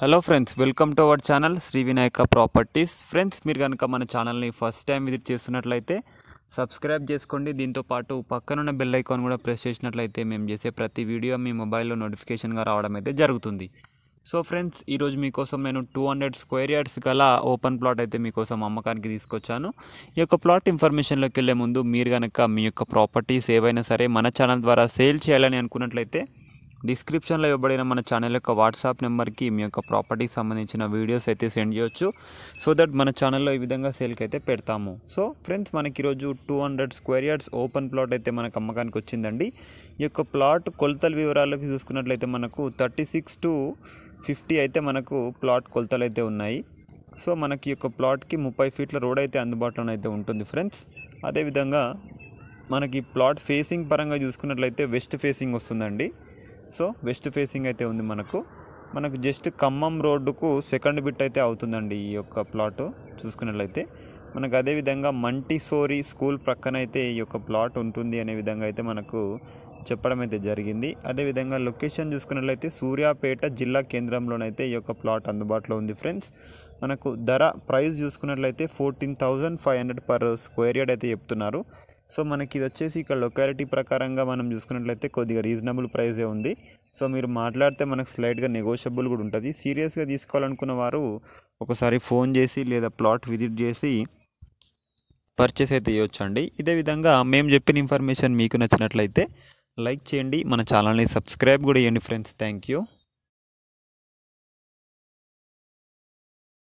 hello friends welcome to our channel Shri Vinayaka properties friends మీరు కనుక మన ఛానల్ని ఫస్ట్ టైం విజిట్ చేస్తున్నట్లయితే సబ్స్క్రైబ్ చేసుకోండి దీంతోపాటు పక్కనున్న బెల్ ఐకాన్ కూడా ప్రెస్ చేసినట్లయితే మేము చేసే ప్రతి వీడియో మీ మొబైల్లో నోటిఫికేషన్గా రావడం అయితే జరుగుతుంది సో ఫ్రెండ్స్ ఈరోజు మీకోసం నేను టూ హండ్రెడ్ స్క్వేర్ యార్డ్స్ గల ఓపెన్ ప్లాట్ అయితే మీకోసం అమ్మకానికి తీసుకొచ్చాను ఈ యొక్క ప్లాట్ ఇన్ఫర్మేషన్లోకి వెళ్ళే ముందు మీరు కనుక మీ యొక్క ప్రాపర్టీస్ ఏవైనా సరే మన ఛానల్ ద్వారా సేల్ చేయాలని అనుకున్నట్లయితే డిస్క్రిప్షన్లో ఇవ్వబడిన మన ఛానల్ యొక్క వాట్సాప్ నెంబర్కి మీ యొక్క ప్రాపర్టీకి సంబంధించిన వీడియోస్ అయితే సెండ్ చేయొచ్చు సో దట్ మన ఛానల్లో ఈ విధంగా సేల్కి అయితే పెడతాము సో ఫ్రెండ్స్ మనకి ఈరోజు two hundred square yards open plot అయితే మనకు అమ్మకానికి వచ్చిందండి ఈ యొక్క ప్లాట్ కొలతల వివరాలకి చూసుకున్నట్లయితే మనకు థర్టీ సిక్స్ టు ఫిఫ్టీ అయితే మనకు ప్లాట్ కొలతలు అయితే ఉన్నాయి సో మనకి యొక్క ప్లాట్కి ముప్పై ఫీట్ల రోడ్ అయితే అందుబాటులో అయితే ఉంటుంది ఫ్రెండ్స్ అదేవిధంగా మనకి ప్లాట్ ఫేసింగ్ పరంగా చూసుకున్నట్లయితే వెస్ట్ ఫేసింగ్ వస్తుందండి సో వెస్ట్ ఫేసింగ్ అయితే ఉంది మనకు మనకు జస్ట్ ఖమ్మం రోడ్డుకు సెకండ్ బిట్ అయితే అవుతుందండి ఈ యొక్క ప్లాట్ చూసుకున్నట్లయితే మనకు అదేవిధంగా మంటిసోరీ స్కూల్ ప్రక్కన అయితే ఈ యొక్క ప్లాట్ ఉంటుంది అనే విధంగా అయితే మనకు చెప్పడం అయితే జరిగింది అదేవిధంగా లొకేషన్ చూసుకున్నట్లయితే సూర్యాపేట జిల్లా కేంద్రంలోనైతే ఈ యొక్క ప్లాట్ అందుబాటులో ఉంది ఫ్రెండ్స్ మనకు ధర ప్రైస్ చూసుకున్నట్లయితే fourteen thousand five hundred per square yard అయితే చెప్తున్నారు సో మనకి ఇది వచ్చేసి ఇక్కడ లొకాలిటీ ప్రకారంగా మనం చూసుకున్నట్లయితే కొద్దిగా రీజనబుల్ ప్రైజే ఉంది సో మీరు మాట్లాడితే మనకు స్లైట్గా నెగోషియబుల్ కూడా ఉంటుంది సీరియస్గా తీసుకోవాలనుకున్న వారు ఒకసారి ఫోన్ చేసి లేదా ప్లాట్ విజిట్ చేసి పర్చేస్ అయితే చేయొచ్చు అండి ఇదే విధంగా మేము చెప్పిన ఇన్ఫర్మేషన్ మీకు నచ్చినట్లయితే లైక్ చేయండి మన ఛానల్ని సబ్స్క్రైబ్ కూడా చేయండి ఫ్రెండ్స్ థ్యాంక్ యూ